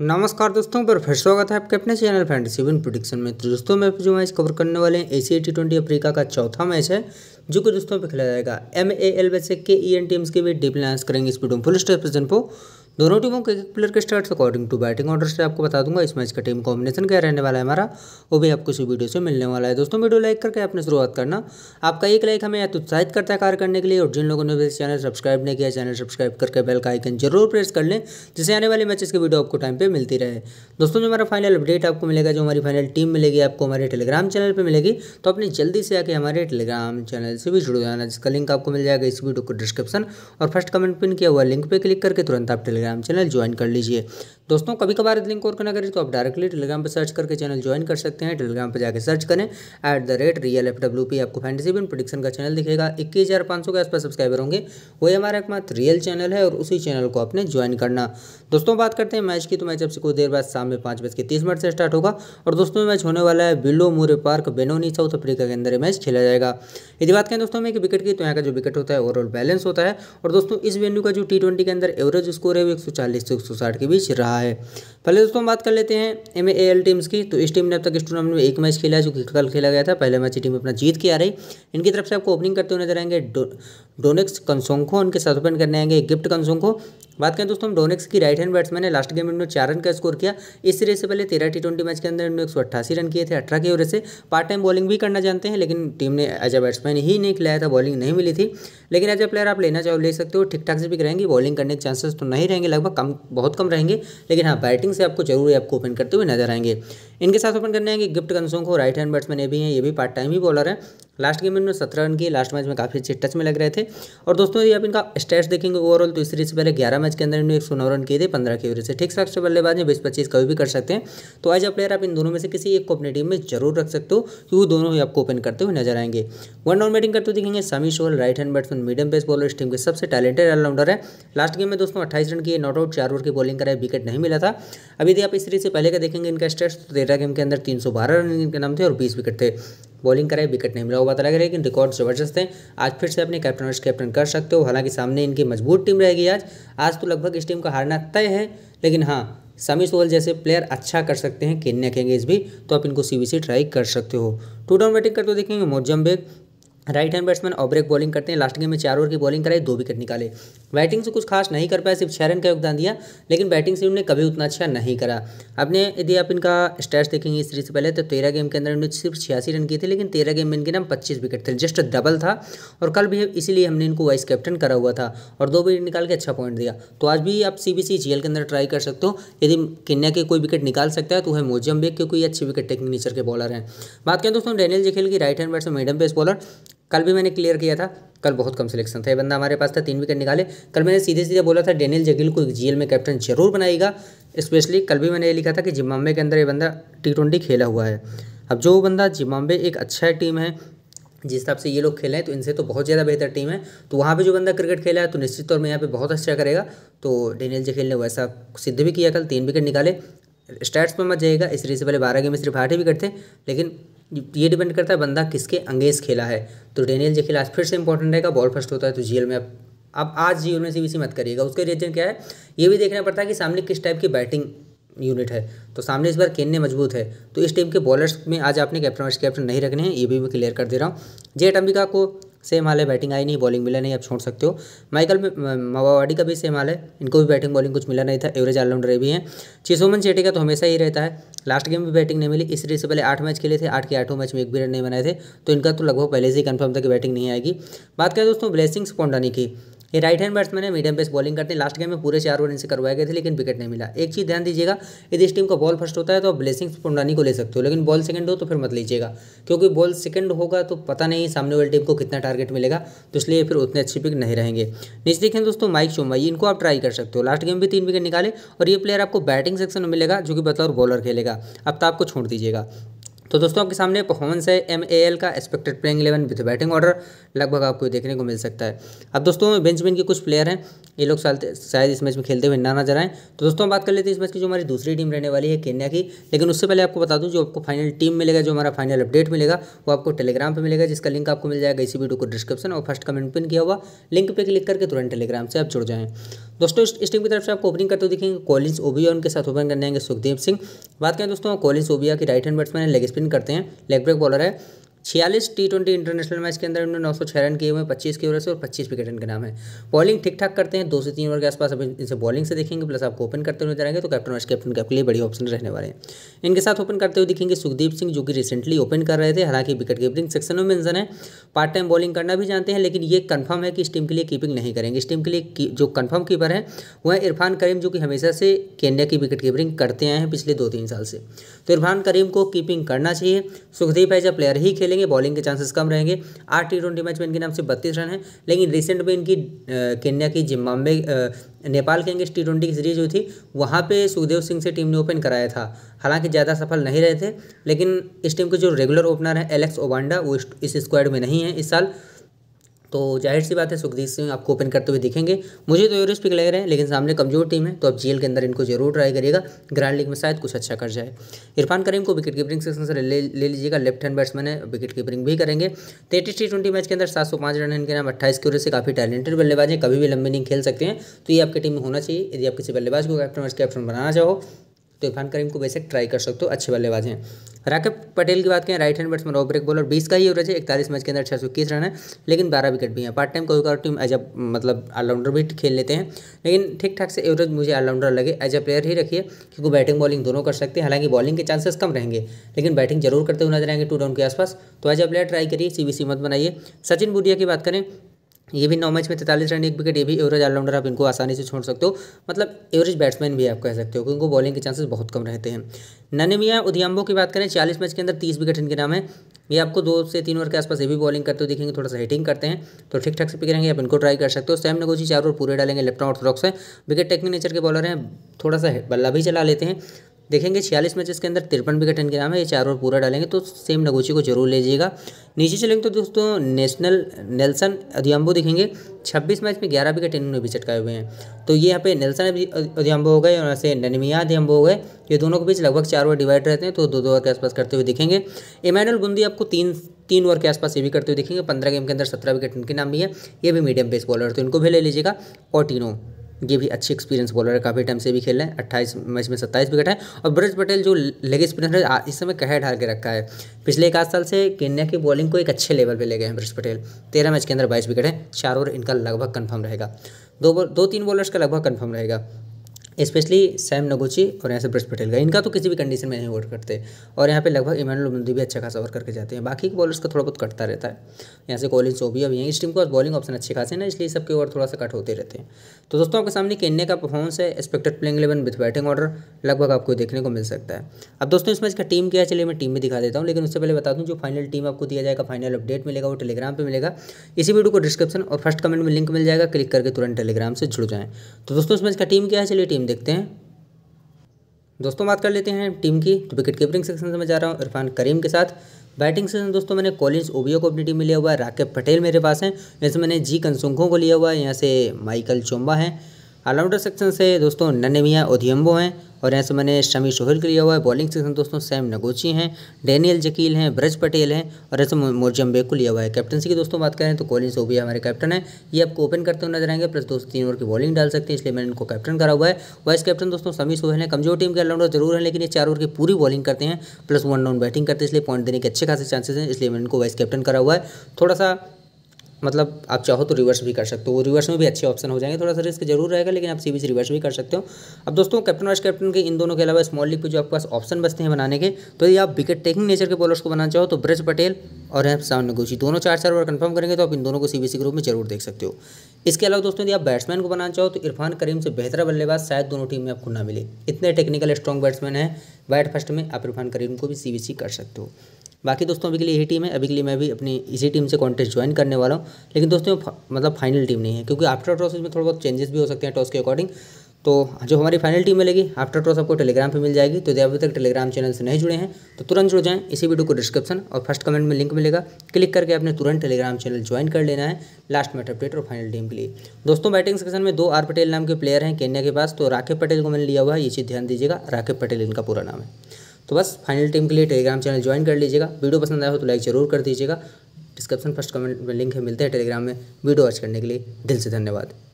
नमस्कार दोस्तों पर फिर स्वागत है आपके अपने चैनल फ्रेंड सिविन प्रोडिक्शन में तो दोस्तों मैं जो मैच कवर करने वाले हैं एशिया टी ट्वेंटी अफ्रीका का चौथा मैच है जो कि दोस्तों पे खेला जाएगा एम ए एल वैसे के ई एन टीम्स के भी डीप करेंगे स्पीड फुल स्टेप प्रेजेंट को दोनों टीमों के एक प्लेयर के start according to batting order से आपको बता दूंगा इस मैच का टीम कॉम्बिनेशन क्या रहने वाला है हमारा वो भी आपको इसी वीडियो से मिलने वाला है दोस्तों वीडियो लाइक करके आपने शुरुआत करना आपका एक लाइक हमें तो उत्साहित करता है कार्य करने के लिए और जिन लोगों ने भी चैनल सब्सक्राइब नहीं किया चैनल सब्सक्राइब करके बेल का आइकन जरूर प्रेस कर लें जिससे आने वाले मैचेस की वीडियो आपको टाइम पर मिलती रहे दोस्तों जो हमारा फाइनल अपडेट आपको मिलेगा जो हमारी फाइनल टीम मिलेगी आपको हमारे टेलीग्राम चैनल पर मिलेगी तो अपने जल्दी से आके हमारे टेलीग्राम चैनल से भी जुड़ जाना जिसका लिंक आपको मिल जाएगा इस वीडियो को डिस्क्रिप्शन और फर्स्ट कमेंट पिन किया हुआ लिंक पर क्लिक करके तुरंत आप टेलीग्राम टेलीग्राम चैनल ज्वाइन कर लीजिए दोस्तों कभी कभार लिंक और करना करें तो आप डायरेक्टली टेलीग्राम पर सर्च करके चैनल ज्वाइन कर सकते हैं टेलीग्राम पर जाकर सर्च करें at the rate real F W P आपको फैंटेसी बिन प्रोडिक्शन का चैनल दिखेगा इक्कीस हज़ार पाँच सौ के आसपास सब्सक्राइबर होंगे वही हमारा एकमात्र रियल चैनल है और उसी चैनल को आपने ज्वाइन करना दोस्तों बात करते हैं मैच की तो मैच अब से कुछ देर बाद शाम में पाँच बज के तीस मिनट से स्टार्ट होगा और दोस्तों मैच होने वाला है Willowmoore Park Benoni South Africa के अंदर मैच खेला जाएगा यदि बात करें दोस्तों में एक विकेट की तो यहाँ का जो विकेट होता है ओवरऑल बैलेंस होता है और दोस्तों इस वेन्यू का जो टी के अंदर एवरेज स्कोर है करीब 140 से 160 के बीच रहा है पहले दोस्तों हम बात कर लेते हैं एम ए एल टीम्स की तो इस टीम ने अब तक इस टूर्नामेंट में एक मैच खेला जो कि कल खेला गया था पहले मैच टीम अपना जीत के आ रही इनकी तरफ से आपको ओपनिंग करते हुए नजर आएंगे डो, डोनेक्स कंसोंखो उनके साथ ओपन करने आएंगे गिफ्ट कंसोंखो बात करें दोस्तों हम डोनेक्स की राइट हैंड बैट्समैन है लास्ट गेम में उन्होंने चार रन का स्कोर किया इस सीरीज से पहले तेरह टी मैच के अंदर उन्होंने एक रन किए थे अठारह की ओर से पार्ट टाइम बॉलिंग भी करना जानते हैं लेकिन टीम ने एज अ बैट्समैन ही नहीं खिलाया था बॉलिंग नहीं मिली थी लेकिन एज अ प्लेयर आप लेना चाहो ले सकते हो ठीक ठाक से भी करेंगे बॉलिंग करने के चांसेस तो नहीं रहेंगे रहेंगे लगभग कम बहुत कम रहेंगे लेकिन हाँ बैटिंग से आपको जरूर आपको ओपन करते हुए नजर आएंगे इनके साथ ओपन करने आएंगे गिफ्ट कंसों को राइट हैंड बैट्समैन ये भी हैं ये भी पार्ट टाइम ही बॉलर है लास्ट गेम में इन्होंने सत्रह रन की लास्ट मैच में काफ़ी अच्छे टच में लग रहे थे और दोस्तों ये आप इनका स्टैट्स देखेंगे ओवरऑल तो इस सीरीज से पहले ग्यारह मैच के अंदर इन्होंने एक सौ नौ रन किए थे पंद्रह के ओवर से ठीक साक्ष बल्लेबाज में बीस पच्चीस कभी भी कर सकते हैं तो एज अ प्लेयर आप इन दोनों में से किसी एक को अपनी टीम में जरूर रख सकते हो कि वो दोनों ही आपको ओपन करते हुए नजर आएंगे वन डाउन बैटिंग करते हुए दिखेंगे समी शोल right hand batsman medium pace bowler इस टीम के सबसे टैलेंटेड ऑलराउंडर है लास्ट गेम में दोस्तों अट्ठाईस रन किए नॉट आउट चार ओवर की बॉलिंग कराई विकेट नहीं मिला था अभी यदि आप इस सीरीज से पहले का देखेंगे इनका स्टेट्स तो तेरह गेम के अंदर तीन रन इनके नाम थे और बीस विकेट थे बॉलिंग कराए विकेट नहीं मिला वो बात अलग रहा लेकिन रिकॉर्ड जबरदस्त हैं आज फिर से अपने कैप्टन वर्ष कैप्टन कर सकते हो हालांकि सामने इनकी मजबूत टीम रहेगी आज आज तो लगभग इस टीम का हारना तय है लेकिन हाँ समी सोहल जैसे प्लेयर अच्छा कर सकते हैं केन्या किंग भी तो आप इनको सी ट्राई कर सकते हो टू डाउन बैटिंग करते देखेंगे मोजम्बेग right hand batsman off break bowling करते हैं लास्ट गेम में चार ओवर की बॉलिंग कराई दो विकेट निकाले बैटिंग से कुछ खास नहीं कर पाया सिर्फ छः रन का योगदान दिया लेकिन बैटिंग से उन्होंने कभी उतना अच्छा नहीं करा अपने यदि आप इनका स्टैट्स देखेंगे इस सीरीज से पहले तो तेरह गेम के अंदर इन्होंने सिर्फ छियासी रन किए थे लेकिन तेरह गेम में इनके नाम पच्चीस विकेट थे जस्ट डबल था और कल भी इसीलिए हमने इनको वाइस कैप्टन करा हुआ था और दो विकेट निकाल के अच्छा पॉइंट दिया तो आज भी आप सी बी के अंदर ट्राई कर सकते हो यदि किन्या के कोई विकेट निकाल सकता है तो वह बेग क्योंकि अच्छे विकेट टेक्निक नेचर के बॉलर हैं बात करें दोस्तों डैनियल जखेल की right hand bats medium pace bowler कल भी मैंने क्लियर किया था कल बहुत कम सिलेक्शन था ये बंदा हमारे पास था तीन विकेट निकाले कल मैंने सीधे सीधे बोला था डेनियल जगिल को जीएल में कैप्टन जरूर बनाएगा स्पेशली कल भी मैंने ये लिखा था कि जिम्बाबे के अंदर ये बंदा टी ट्वेंटी खेला हुआ है अब जो बंदा जिम्बाबे एक अच्छा टीम है जिस हिसाब से ये लोग खेले हैं तो इनसे तो बहुत ज़्यादा बेहतर टीम है तो वहाँ पे जो बंदा क्रिकेट खेला है तो निश्चित तौर में यहाँ पे बहुत अच्छा करेगा तो डेनियल जखेल ने वैसा सिद्ध भी किया कल तीन विकेट निकाले स्टैट्स में मत जाएगा इस रेस से पहले बारह गेम सिर्फ आठ ही विकेट थे लेकिन ये डिपेंड करता है बंदा किसके अंगेज खेला है तो डेनियल जे खिलाफ फिर से इंपॉर्टेंट रहेगा बॉल फर्स्ट होता है तो जीएल में आप आज जीएल में सी मत करिएगा उसके रीजन क्या है ये भी देखना पड़ता है कि सामने किस टाइप की बैटिंग यूनिट है तो सामने इस बार ने मजबूत है तो इस टीम के बॉलर्स में आज आपने कैप्टन वाइस कैप्टन नहीं रखने हैं ये भी मैं क्लियर कर दे रहा हूँ जेट अंबिका को सेम हाल है बैटिंग आई नहीं बॉलिंग मिला नहीं आप छोड़ सकते हो माइकल मवावाडी का भी सेम हाल है इनको भी बैटिंग बॉलिंग कुछ मिला नहीं था एवरेज ऑलराउंडर भी हैं चिसोमन चेटी का तो हमेशा ही रहता है लास्ट गेम भी बैटिंग नहीं मिली इस सीरीज से पहले आठ मैच खेले थे आठ के आठों मैच में एक भी रन नहीं बनाए थे तो इनका तो लगभग पहले से ही कन्फर्म था कि बैटिंग नहीं आएगी बात करें दोस्तों ब्लेसिंग्स पौंडानी की ये राइट हैंड बैट्समैन है मीडियम पेस बॉलिंग करते हैं लास्ट गेम में पूरे चार ओवर इनसे करवाए गए थे लेकिन विकेट नहीं मिला एक चीज़ ध्यान दीजिएगा यदि इस टीम का बॉल फर्स्ट होता है तो आप ब्लेसिंग पुंडानी को ले सकते हो लेकिन बॉल सेकंड हो तो फिर मत लीजिएगा क्योंकि बॉल सेकंड होगा तो पता नहीं सामने वाली टीम को कितना टारगेट मिलेगा तो इसलिए फिर उतने अच्छे पिक नहीं रहेंगे नीचे देखें दोस्तों माइक चुम्बाई इनको आप ट्राई कर सकते हो लास्ट गेम भी तीन विकेट निकाले और ये प्लेयर आपको बैटिंग सेक्शन में मिलेगा जो कि बतौर बॉलर खेलेगा अब तो आपको छोड़ दीजिएगा तो दोस्तों आपके सामने परफॉर्मेंस है एम ए एल का expected playing eleven with batting order लगभग आपको देखने को मिल सकता है अब दोस्तों बेंच में कुछ प्लेयर हैं ये लोग शायद इस मैच में खेलते हुए ना नजर आएँ तो दोस्तों बात कर लेते हैं इस मैच की जो हमारी दूसरी टीम रहने वाली है केन्या की लेकिन उससे पहले आपको बता दूँ जो आपको फाइनल टीम मिलेगा जो हमारा फाइनल अपडेट मिलेगा वो आपको टेलीग्राम पर मिलेगा जिसका लिंक आपको मिल जाएगा इसी वीडियो को डिस्क्रिप्शन और फर्स्ट कमेंट पिन किया हुआ लिंक पर क्लिक करके तुरंत टेलीग्राम से आप जुड़ जाएँ दोस्तों इस टीम की तरफ से आपको ओपनिंग करते हुए दिखेंगे कॉलिंस ओबिया उनके साथ ओपन करने आएंगे सुखदेव सिंह बात करें दोस्तों कॉलिंस ओबिया की राइट हैंड बैट्समैन है लेग स्पिन करते हैं लेग ब्रेक बॉलर है छियालीस टी ट्वेंटी इंटरनेशनल मैच के अंदर इन्होंने नौ सौ छः रन किए हुए पच्चीस की ओवर से और पच्चीस विकेट इनके नाम है बॉलिंग ठीक ठाक करते हैं दो से तीन ओवर के आसपास अब इनसे बॉलिंग से देखेंगे प्लस आपको ओपन करते हुए जाएंगे तो कैप्टन वाइस कैप्टन के लिए बड़ी ऑप्शन रहने वाले हैं इनके साथ ओपन करते हुए दिखेंगे सुखदीप सिंह जो कि रिसेंटली ओपन कर रहे थे हालांकि विकेट कीपिंग सेक्शनों में इंजन है पार्ट टाइम बॉलिंग करना भी जानते हैं लेकिन ये कन्फर्म है कि इस टीम के लिए कीपिंग नहीं करेंगे इस टीम के लिए जो कन्फर्म कीपर है वह इरफान करीम जो कि हमेशा से केन्या की विकेट कीपिंग करते आए हैं पिछले दो तीन साल से तो इरफान करीम को कीपिंग करना चाहिए सुखदीप एज अ प्लेयर ही खेलेंगे खेलेंगे बॉलिंग के चांसेस कम रहेंगे आठ टी ट्वेंटी मैच में इनके नाम से बत्तीस रन है लेकिन रिसेंट में इनकी केन्या की जिम्बाबे नेपाल के अंगेस्ट टी ट्वेंटी की सीरीज हुई थी वहाँ पे सुखदेव सिंह से टीम ने ओपन कराया था हालांकि ज़्यादा सफल नहीं रहे थे लेकिन इस टीम के जो रेगुलर ओपनर हैं एलेक्स ओबांडा वो इस स्क्वाड में नहीं है इस साल तो जाहिर सी बात है सुखदीप सिंह आपको ओपन करते हुए दिखेंगे मुझे तो यूरिस पिक लग रहे हैं लेकिन सामने कमजोर टीम है तो अब जीएल के अंदर इनको जरूर ट्राई करिएगा ग्रैंड लीग में शायद कुछ अच्छा कर जाए इरफान करीम को विकेट कीपरिंग सेक्शन से ले, ले लीजिएगा लेफ्ट हैंड बैट्समैन है विकेट कीपरिंग भी करेंगे तेटी टी ट्वेंटी मैच के अंदर सात सौ पाँच रन इनके नाम अट्ठाईस की ओर से काफ़ी टैलेंटेड बल्लेबाज हैं कभी भी लंबी नहीं खेल सकते हैं तो ये आपकी टीम में होना चाहिए यदि आप किसी बल्लेबाज को कैप्टन वाइस कैप्टन बनाना चाहो तो इरफान करीम को वैसे ट्राई कर सकते हो अच्छे बल्लेबाज हैं राकेब पटेल की बात करें right hand batsman off break bowler बीस का ही एवरेज है इकतालीस मैच के अंदर छः सौ इक्कीस रन है लेकिन बारह विकेट भी हैं पार्ट टाइम कोई टीम एज अ मतलब ऑलराउंडर भी खेल लेते हैं लेकिन ठीक ठाक से एवरेज मुझे ऑलराउंडर लगे एज अ प्लेयर ही रखिए क्योंकि बैटिंग बॉलिंग दोनों कर सकते हैं हालांकि बॉलिंग के चांसेस कम रहेंगे लेकिन बैटिंग जरूर करते हुए नजर आएंगे टू डाउन के आसपास तो एज अ प्लेयर ट्राई करिए सी मत बनाइए सचिन बुदिया की बात करें ये भी नौ मैच में तैतालीस रन एक विकेट ये भी एवरेज ऑलराउंडर आप इनको आसानी से छोड़ सकते हो मतलब एवरेज बैट्समैन भी आप कह सकते हो क्योंकि बॉलिंग के चांसेस बहुत कम रहते हैं ननमिया उदियाम्बो की बात करें चालीस मैच के अंदर तीस विकेट इनके नाम है ये आपको दो से तीन ओवर के आसपास ये भी बॉलिंग करते हुए देखेंगे थोड़ा सा हिटिंग करते हैं तो ठीक ठाक से रहेंगे आप इनको ट्राई कर सकते हो सैम नगोजी चार ओवर पूरे डालेंगे लेफ्ट ऑर्थोडॉक्स है विकेट टेक्निक नेचर के बॉलर हैं थोड़ा सा बल्ला भी चला लेते हैं देखेंगे छियालीस मैचेस के अंदर तिरपन विकेट इनके नाम है ये चार ओवर पूरा डालेंगे तो सेम नगोची को जरूर लीजिएगा नीचे चलेंगे तो दोस्तों नेशनल नेल्सन अदियाम्बो दिखेंगे छब्बीस मैच में ग्यारह विकेट इन्होंने भी चटकाए हुए हैं तो ये यहाँ पे नेल्सन अदियाम्बो हो गए और यहाँ से ननमिया अदियाम्बो हो गए ये दोनों के बीच लगभग चार ओवर डिवाइड रहते हैं तो दो दो ओवर के आसपास करते हुए दिखेंगे इमानुअल बुंदी आपको तीन तीन ओवर के आसपास ये भी करते हुए दिखेंगे पंद्रह गेम के अंदर सत्रह विकेट इनके नाम भी है ये भी मीडियम पेस बॉलर तो इनको भी ले लीजिएगा और तीनों ये भी अच्छे एक्सपीरियंस बॉलर है काफ़ी टाइम से भी खेल रहे हैं अट्ठाईस मैच में सत्ताईस विकेट है और ब्रज पटेल जो लेग स्पिनर है इस समय कह ढाल के रखा है पिछले एक आध साल से केन्या की बॉलिंग को एक अच्छे लेवल पर ले गए हैं ब्रज पटेल तेरह मैच के अंदर बाईस विकेट है चार ओवर इनका लगभग कन्फर्म रहेगा दो दो तीन बॉलर्स का लगभग कन्फर्म रहेगा स्पेशली सैम नगोची और यहाँ से ब्रज पटेल का इनका तो किसी भी कंडीशन में नहीं वोट करते और यहाँ पे लगभग इमानुल मंदी भी अच्छा खासा ओवर करके जाते हैं बाकी के बॉलर्स का थोड़ा बहुत कटता रहता है यहाँ से कॉलिंग भी अभी हैं इस टीम के पास बॉलिंग ऑप्शन अच्छे खासे ना इसलिए सबके ओवर थोड़ा सा कट होते रहते हैं तो दोस्तों आपके सामने केन्ने का परफॉर्मेंस है expected playing eleven with batting order लगभग आपको देखने को मिल सकता है अब दोस्तों इस मैच का टीम क्या है चलिए मैं टीम भी दिखा देता हूँ लेकिन उससे पहले बता दूँ जो फाइनल टीम आपको दिया जाएगा फाइनल अपडेट मिलेगा वो टेलीग्राम पर मिलेगा इसी वीडियो को डिस्क्रिप्शन और फर्स्ट कमेंट में लिंक मिल जाएगा क्लिक करके तुरंत टेलीग्राम से जुड़ जाएँ तो दोस्तों इस मैच का टीम क्या है चलिए टीम देखते हैं दोस्तों बात कर लेते हैं टीम की तो विकेट कीपरिंग सेक्शन से मैं जा रहा हूँ इरफान करीम के साथ बैटिंग सेक्शन दोस्तों मैंने कॉलिंस ओबियो को अपनी टीम में लिया हुआ है राकेब पटेल मेरे पास हैं यहाँ से मैंने जी कंसुखो को लिया हुआ है यहाँ से माइकल चोम्बा हैं ऑलराउंडर सेक्शन से दोस्तों ननेमिया ओधियम्बो हैं और यहाँ से मैंने शमी सोहेल के लिया हुआ है बॉलिंग सेक्शन दोस्तों सैम नगोची हैं डेनियल जकील हैं ब्रज पटेल हैं और ऐसे मोरजम बेग को लिया हुआ है कैप्टनसी की दोस्तों बात करें तो कॉलिंस भी हमारे कैप्टन है ये आपको ओपन करते हुए नजर आएंगे प्लस दोस्तों तीन ओवर की बॉलिंग डाल सकते हैं इसलिए मैंने इनको कैप्टन करा हुआ है वाइस कैप्टन दोस्तों समी सोहेल हैं कमजोर टीम के ऑलराउंडर जरूर हैं लेकिन ये चार ओवर की पूरी बॉलिंग करते हैं प्लस वन डाउन बैटिंग करते हैं इसलिए पॉइंट देने के अच्छे खासे चांसेस हैं इसलिए मैंने इनको वाइस कैप्टन करा हुआ है थोड़ा सा मतलब आप चाहो तो रिवर्स भी कर सकते हो रिवर्स में भी अच्छे ऑप्शन हो जाएंगे थोड़ा सा रिस्क जरूर रहेगा लेकिन आप सीबीसी रिवर्स भी कर सकते हो अब दोस्तों कैप्टन वाइस कैप्टन के इन दोनों के अलावा स्मॉल लीग पे जो आपके पास ऑप्शन बचते हैं बनाने के तो यदि आप विकेट टेकिंग नेचर के बॉलर्स को बनाना चाहो तो ब्रज पटेल और एफ सामने गोशी दोनों चार चार ओवर कन्फर्म करेंगे तो आप इन दोनों को सी ग्रुप में जरूर देख सकते हो इसके अलावा दोस्तों यदि आप बैट्समैन को बनाना चाहो तो इरफान करीम से बेहतर बल्लेबाज शायद दोनों टीम में आपको ना मिले इतने टेक्निकल स्ट्रॉन्ग बैट्समैन है बैट फर्स्ट में आप इरफान करीम को भी सी कर सकते हो बाकी दोस्तों अभी के लिए यही टीम है अभी के लिए मैं भी अपनी इसी टीम से कॉन्टेस्ट ज्वाइन करने वाला हूँ लेकिन दोस्तों मतलब फाइनल टीम नहीं है क्योंकि आफ्टर टॉस में थोड़ा बहुत चेंजेस भी हो सकते हैं टॉस के अकॉर्डिंग तो जो हमारी फाइनल टीम मिलेगी आफ्टर टॉस आपको टेलीग्राम पर मिल जाएगी तो यदि अभी तक टेलीग्राम चैनल से नहीं जुड़े हैं तो तुरंत जुड़ जाएँ इसी वीडियो को डिस्क्रिप्शन और फर्स्ट कमेंट में लिंक मिलेगा क्लिक करके अपने तुरंत टेलीग्राम चैनल ज्वाइन कर लेना है लास्ट मैट अपडेट और फाइनल टीम के लिए दोस्तों बैटिंग सेक्शन में दो आर पटेल नाम के प्लेयर हैं केन्या के पास तो राकेब पटेल को मैंने लिया हुआ है ये चीज़ ध्यान दीजिएगा राकेब पटेल इनका पूरा नाम है तो बस फाइनल टीम के लिए टेलीग्राम चैनल ज्वाइन कर लीजिएगा वीडियो पसंद आया हो तो लाइक जरूर कर दीजिएगा डिस्क्रिप्शन फर्स्ट कमेंट में लिंक है मिलते हैं टेलीग्राम में वीडियो वॉच करने के लिए दिल से धन्यवाद